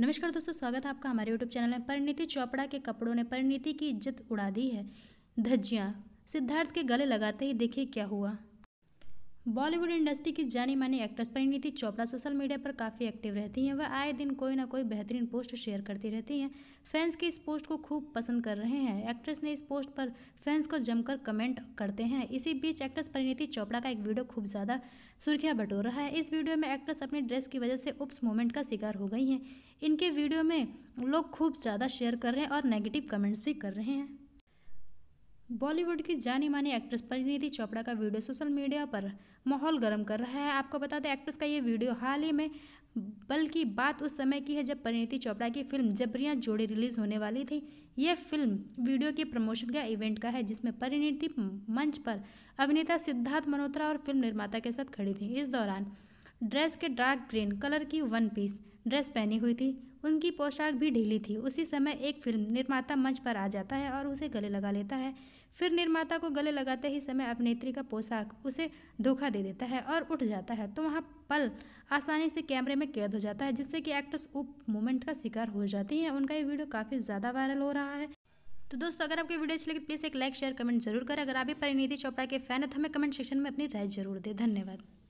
नमस्कार दोस्तों स्वागत है आपका हमारे यूट्यूब चैनल में परिणीति चोपड़ा के कपड़ों ने परिणीति की इज्जत उड़ा दी है धज्जियाँ सिद्धार्थ के गले लगाते ही देखिए क्या हुआ बॉलीवुड इंडस्ट्री की जानी मानी actress Parineeti Chopra social media पर काफ़ी एक्टिव रहती हैं वह आए दिन कोई ना कोई बेहतरीन पोस्ट शेयर करती रहती हैं फैंस के इस पोस्ट को खूब पसंद कर रहे हैं एक्ट्रेस ने इस पोस्ट पर फैंस को जमकर कमेंट करते हैं इसी बीच एक्ट्रेस परिणीति चोपड़ा का एक वीडियो खूब ज़्यादा सुर्खियाँ बटोर रहा है इस वीडियो में एक्ट्रेस अपनी ड्रेस की वजह से उप्स मोमेंट का शिकार हो गई हैं इनके वीडियो में लोग खूब ज़्यादा शेयर कर रहे हैं और नेगेटिव कमेंट्स भी कर रहे हैं बॉलीवुड की जानी मानी एक्ट्रेस परिणीति चोपड़ा का वीडियो सोशल मीडिया पर माहौल गर्म कर रहा है आपको बता दें एक्ट्रेस का ये वीडियो हाल ही में बल्कि बात उस समय की है जब परिणीति चोपड़ा की फिल्म जबरियां जोड़ी रिलीज होने वाली थी यह फिल्म वीडियो के प्रमोशन का इवेंट का है जिसमें परिणीति मंच पर अभिनेता सिद्धार्थ मल्होत्रा और फिल्म निर्माता के साथ खड़ी थी इस दौरान ड्रेस के डार्क ग्रीन कलर की वन पीस ड्रेस पहनी हुई थी उनकी पोशाक भी ढीली थी उसी समय एक फिल्म निर्माता मंच पर आ जाता है और उसे गले लगा लेता है फिर निर्माता को गले लगाते ही समय अभिनेत्री का पोशाक उसे धोखा दे देता है और उठ जाता है तो वहाँ पल आसानी से कैमरे में कैद हो जाता है जिससे कि एक्ट्रेस उप मोमेंट का शिकार हो जाती है उनका ये वीडियो काफ़ी ज़्यादा वायरल हो रहा है तो दोस्तों अगर आपकी वीडियो अच्छी लगी तो प्लीज़ एक लाइक शेयर कमेंट जरूर करें अगर आप भी परिणीति चोपड़ा के फैन है तो हमें कमेंट सेक्शन में अपनी राय जरूर दें धन्यवाद